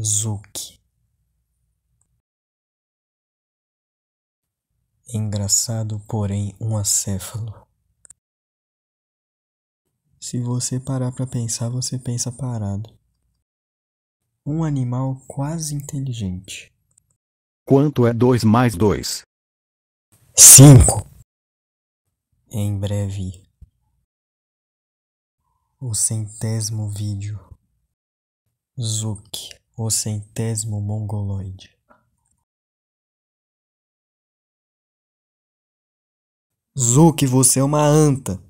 Zuki. Engraçado, porém, um acéfalo. Se você parar para pensar, você pensa parado. Um animal quase inteligente. Quanto é dois mais dois? Cinco. Em breve. O centésimo vídeo. Zuki. O centésimo mongoloide. Zuki, você é uma anta.